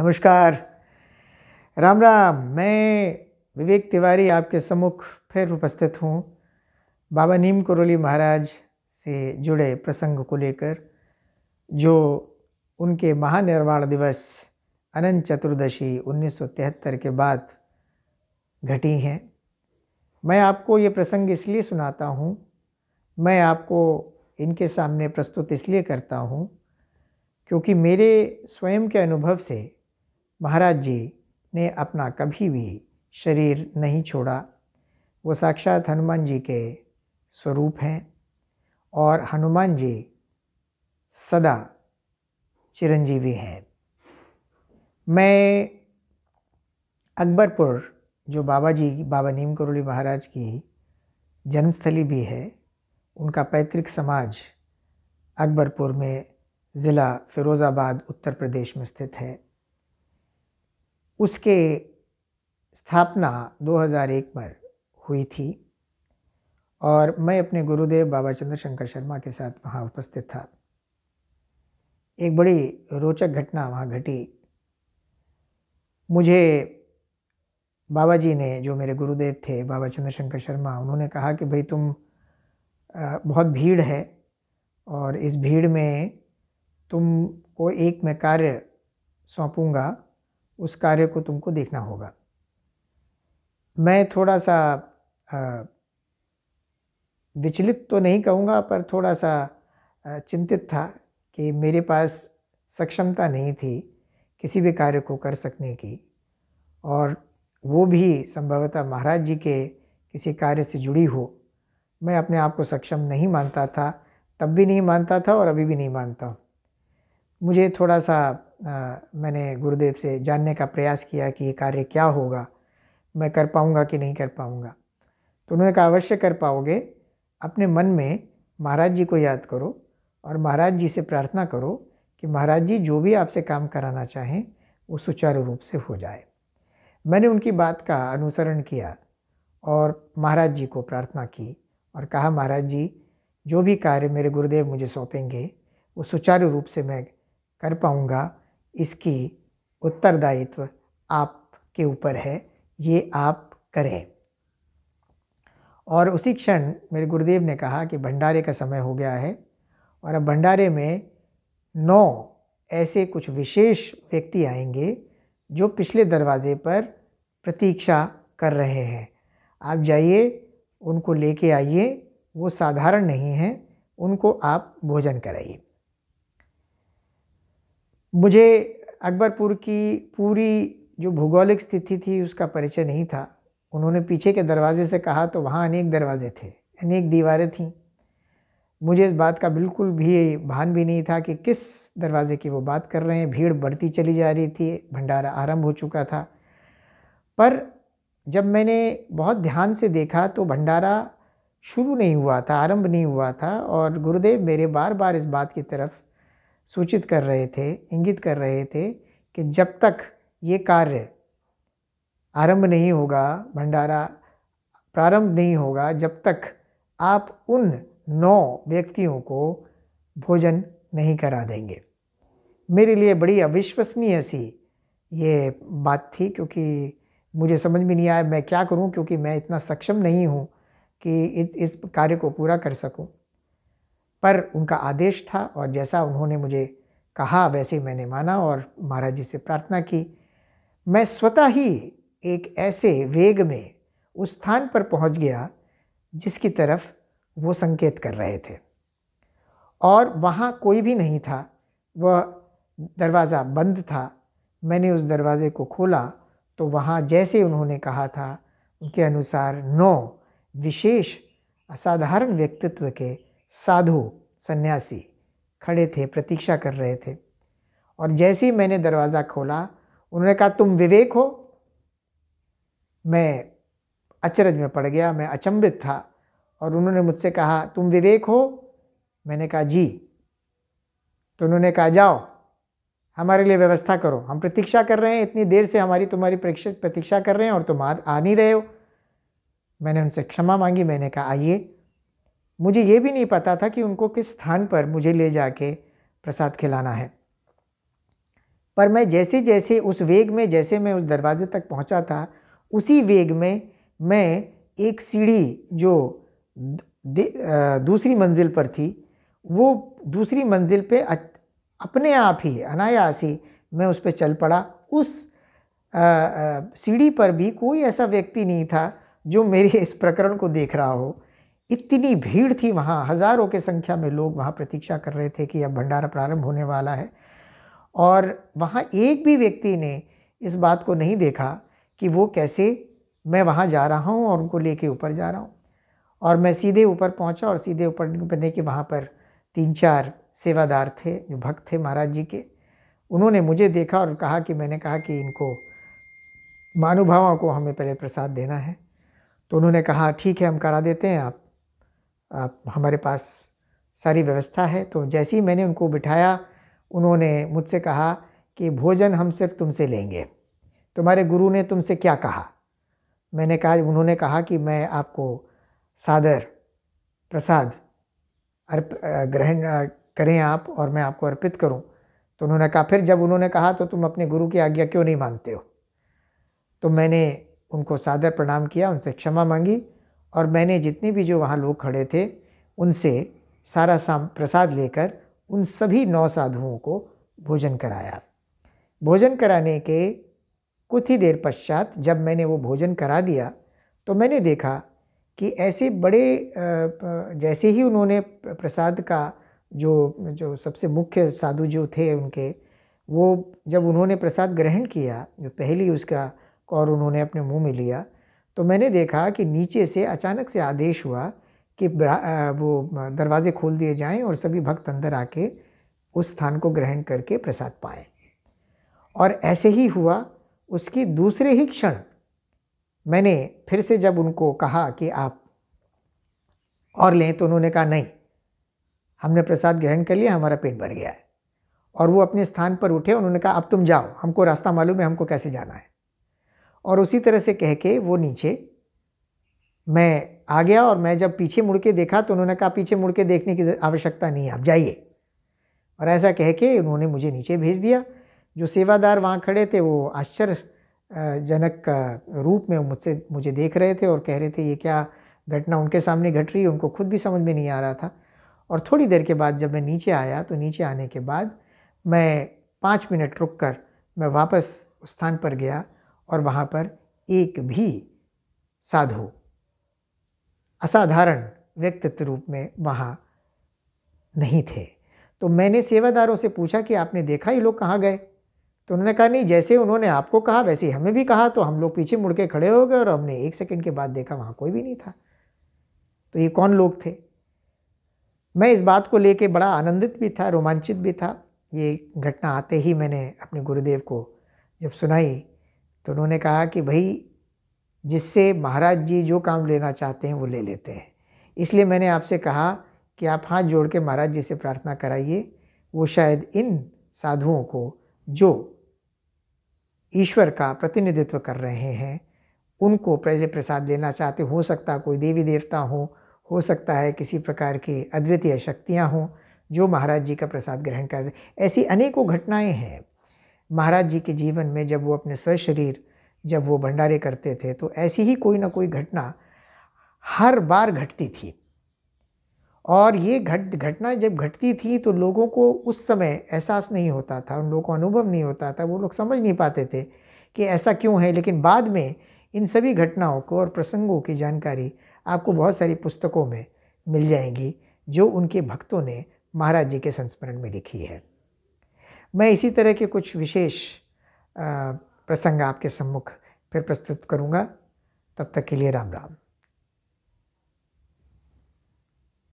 नमस्कार राम राम मैं विवेक तिवारी आपके सम्मुख फिर उपस्थित हूँ बाबा नीम करोली महाराज से जुड़े प्रसंग को लेकर जो उनके महानिर्वाण दिवस अनंत चतुर्दशी 1973 के बाद घटी हैं मैं आपको ये प्रसंग इसलिए सुनाता हूँ मैं आपको इनके सामने प्रस्तुत इसलिए करता हूँ क्योंकि मेरे स्वयं के अनुभव से महाराज जी ने अपना कभी भी शरीर नहीं छोड़ा वो साक्षात हनुमान जी के स्वरूप हैं और हनुमान जी सदा चिरंजीवी हैं मैं अकबरपुर जो बाबा जी बाबा नीम करोली महाराज की जन्मस्थली भी है उनका पैतृक समाज अकबरपुर में ज़िला फिरोज़ाबाद उत्तर प्रदेश में स्थित है उसके स्थापना 2001 में हुई थी और मैं अपने गुरुदेव बाबा चंद्र शंकर शर्मा के साथ वहाँ उपस्थित था एक बड़ी रोचक घटना वहाँ घटी मुझे बाबा जी ने जो मेरे गुरुदेव थे बाबा चंद्र शंकर शर्मा उन्होंने कहा कि भाई तुम बहुत भीड़ है और इस भीड़ में तुम को एक मैं कार्य सौंपूंगा उस कार्य को तुमको देखना होगा मैं थोड़ा सा विचलित तो नहीं कहूँगा पर थोड़ा सा चिंतित था कि मेरे पास सक्षमता नहीं थी किसी भी कार्य को कर सकने की और वो भी संभवतः महाराज जी के किसी कार्य से जुड़ी हो मैं अपने आप को सक्षम नहीं मानता था तब भी नहीं मानता था और अभी भी नहीं मानता हूँ मुझे थोड़ा सा मैंने गुरुदेव से जानने का प्रयास किया कि ये कार्य क्या होगा मैं कर पाऊँगा कि नहीं कर पाऊँगा तो उन्होंने कहा अवश्य कर पाओगे अपने मन में महाराज जी को याद करो और महाराज जी से प्रार्थना करो कि महाराज जी जो भी आपसे काम कराना चाहें वो सुचारू रूप से हो जाए मैंने उनकी बात का अनुसरण किया और महाराज जी को प्रार्थना की और कहा महाराज जी जो भी कार्य मेरे गुरुदेव मुझे सौंपेंगे वो सुचारू रूप से मैं कर पाऊँगा इसकी उत्तरदायित्व आपके ऊपर है ये आप करें और उसी क्षण मेरे गुरुदेव ने कहा कि भंडारे का समय हो गया है और अब भंडारे में नौ ऐसे कुछ विशेष व्यक्ति आएंगे जो पिछले दरवाजे पर प्रतीक्षा कर रहे हैं आप जाइए उनको लेके आइए वो साधारण नहीं हैं उनको आप भोजन कराइए मुझे अकबरपुर की पूरी जो भूगोलिक स्थिति थी उसका परिचय नहीं था उन्होंने पीछे के दरवाजे से कहा तो वहाँ अनेक दरवाजे थे अनेक दीवारें थीं मुझे इस बात का बिल्कुल भी भान भी नहीं था कि किस दरवाजे की वो बात कर रहे हैं भीड़ बढ़ती चली जा रही थी भंडारा आरंभ हो चुका था पर जब मैंने बहुत ध्यान से देखा तो भंडारा शुरू नहीं हुआ था आरंभ नहीं हुआ था और गुरुदेव मेरे बार बार इस बात की तरफ सूचित कर रहे थे इंगित कर रहे थे कि जब तक ये कार्य आरंभ नहीं होगा भंडारा प्रारंभ नहीं होगा जब तक आप उन नौ व्यक्तियों को भोजन नहीं करा देंगे मेरे लिए बड़ी अविश्वसनीय सी ये बात थी क्योंकि मुझे समझ में नहीं आया मैं क्या करूं क्योंकि मैं इतना सक्षम नहीं हूं कि इस कार्य को पूरा कर सकूं पर उनका आदेश था और जैसा उन्होंने मुझे कहा वैसे ही मैंने माना और महाराज जी से प्रार्थना की मैं स्वतः ही एक ऐसे वेग में उस स्थान पर पहुंच गया जिसकी तरफ वो संकेत कर रहे थे और वहाँ कोई भी नहीं था वह दरवाज़ा बंद था मैंने उस दरवाज़े को खोला तो वहाँ जैसे उन्होंने कहा था उनके अनुसार नौ विशेष असाधारण व्यक्तित्व के साधु सन्यासी खड़े थे प्रतीक्षा कर रहे थे और जैसे ही मैंने दरवाज़ा खोला उन्होंने कहा तुम विवेक हो मैं अचरज में पड़ गया मैं अचंभित था और उन्होंने मुझसे कहा तुम विवेक हो मैंने कहा जी तो उन्होंने कहा जाओ हमारे लिए व्यवस्था करो हम प्रतीक्षा कर रहे हैं इतनी देर से हमारी तुम्हारी प्रतीक्षा कर रहे हैं और तुम आ, आ नहीं रहे हो मैंने उनसे क्षमा मांगी मैंने कहा आइए मुझे ये भी नहीं पता था कि उनको किस स्थान पर मुझे ले जाके प्रसाद खिलाना है पर मैं जैसे जैसे उस वेग में जैसे मैं उस दरवाजे तक पहुंचा था उसी वेग में मैं एक सीढ़ी जो दूसरी मंजिल पर थी वो दूसरी मंजिल पे अपने आप ही अनायास ही मैं उस पर चल पड़ा उस सीढ़ी पर भी कोई ऐसा व्यक्ति नहीं था जो मेरे इस प्रकरण को देख रहा हो इतनी भीड़ थी वहाँ हज़ारों के संख्या में लोग वहाँ प्रतीक्षा कर रहे थे कि अब भंडारा प्रारंभ होने वाला है और वहाँ एक भी व्यक्ति ने इस बात को नहीं देखा कि वो कैसे मैं वहाँ जा रहा हूँ और उनको लेके ऊपर जा रहा हूँ और मैं सीधे ऊपर पहुँचा और सीधे ऊपर बने के वहाँ पर तीन चार सेवादार थे जो भक्त थे महाराज जी के उन्होंने मुझे देखा और कहा कि मैंने कहा कि इनको महानुभावों को हमें पहले प्रसाद देना है तो उन्होंने कहा ठीक है हम करा देते हैं आप आप हमारे पास सारी व्यवस्था है तो जैसे ही मैंने उनको बिठाया उन्होंने मुझसे कहा कि भोजन हम सिर्फ तुमसे लेंगे तुम्हारे गुरु ने तुमसे क्या कहा मैंने कहा उन्होंने कहा कि मैं आपको सादर प्रसाद अर्प ग्रहण करें आप और मैं आपको अर्पित करूं तो उन्होंने कहा फिर जब उन्होंने कहा तो तुम अपने गुरु की आज्ञा क्यों नहीं मानते हो तो मैंने उनको सादर प्रणाम किया उनसे क्षमा मांगी और मैंने जितने भी जो वहाँ लोग खड़े थे उनसे सारा साम प्रसाद लेकर उन सभी नौ साधुओं को भोजन कराया भोजन कराने के कुछ ही देर पश्चात जब मैंने वो भोजन करा दिया तो मैंने देखा कि ऐसे बड़े जैसे ही उन्होंने प्रसाद का जो जो सबसे मुख्य साधु जो थे उनके वो जब उन्होंने प्रसाद ग्रहण किया जो पहली उसका और उन्होंने अपने मुंह में लिया तो मैंने देखा कि नीचे से अचानक से आदेश हुआ कि वो दरवाजे खोल दिए जाएं और सभी भक्त अंदर आके उस स्थान को ग्रहण करके प्रसाद पाए और ऐसे ही हुआ उसकी दूसरे ही क्षण मैंने फिर से जब उनको कहा कि आप और लें तो उन्होंने कहा नहीं हमने प्रसाद ग्रहण कर लिया हमारा पेट भर गया है और वो अपने स्थान पर उठे उन्होंने कहा अब तुम जाओ हमको रास्ता मालूम है हमको कैसे जाना है और उसी तरह से कह के वो नीचे मैं आ गया और मैं जब पीछे मुड़ के देखा तो उन्होंने कहा पीछे मुड़ के देखने की आवश्यकता नहीं है आप जाइए और ऐसा कह के उन्होंने मुझे नीचे भेज दिया जो सेवादार वहाँ खड़े थे वो आश्चर्यजनक रूप में मुझसे मुझे देख रहे थे और कह रहे थे ये क्या घटना उनके सामने घट रही है उनको खुद भी समझ में नहीं आ रहा था और थोड़ी देर के बाद जब मैं नीचे आया तो नीचे आने के बाद मैं पाँच मिनट रुक कर मैं वापस उस स्थान पर गया और वहाँ पर एक भी साधु असाधारण व्यक्तित्व रूप में वहाँ नहीं थे तो मैंने सेवादारों से पूछा कि आपने देखा ये लोग कहाँ गए तो उन्होंने कहा नहीं जैसे उन्होंने आपको कहा वैसे ही हमें भी कहा तो हम लोग पीछे मुड़ के खड़े हो गए और हमने एक सेकंड के बाद देखा वहाँ कोई भी नहीं था तो ये कौन लोग थे मैं इस बात को लेके बड़ा आनंदित भी था रोमांचित भी था ये घटना आते ही मैंने अपने गुरुदेव को जब सुनाई तो उन्होंने कहा कि भाई जिससे महाराज जी जो काम लेना चाहते हैं वो ले लेते हैं इसलिए मैंने आपसे कहा कि आप हाथ जोड़ के महाराज जी से प्रार्थना कराइए वो शायद इन साधुओं को जो ईश्वर का प्रतिनिधित्व कर रहे हैं उनको पहले प्रसाद लेना चाहते हो सकता कोई देवी देवता हो हो सकता है किसी प्रकार की अद्वितीय शक्तियाँ हों जो महाराज जी का प्रसाद ग्रहण कर रहे ऐसी अनेकों घटनाएं हैं महाराज जी के जीवन में जब वो अपने सशरीर जब वो भंडारे करते थे तो ऐसी ही कोई ना कोई घटना हर बार घटती थी और ये घट घटना जब घटती थी तो लोगों को उस समय एहसास नहीं होता था उन लोगों को अनुभव नहीं होता था वो लोग समझ नहीं पाते थे कि ऐसा क्यों है लेकिन बाद में इन सभी घटनाओं को और प्रसंगों की जानकारी आपको बहुत सारी पुस्तकों में मिल जाएंगी जो उनके भक्तों ने महाराज जी के संस्मरण में लिखी है मैं इसी तरह के कुछ विशेष प्रसंग आपके सम्मुख फिर प्रस्तुत करूँगा तब तक के लिए राम राम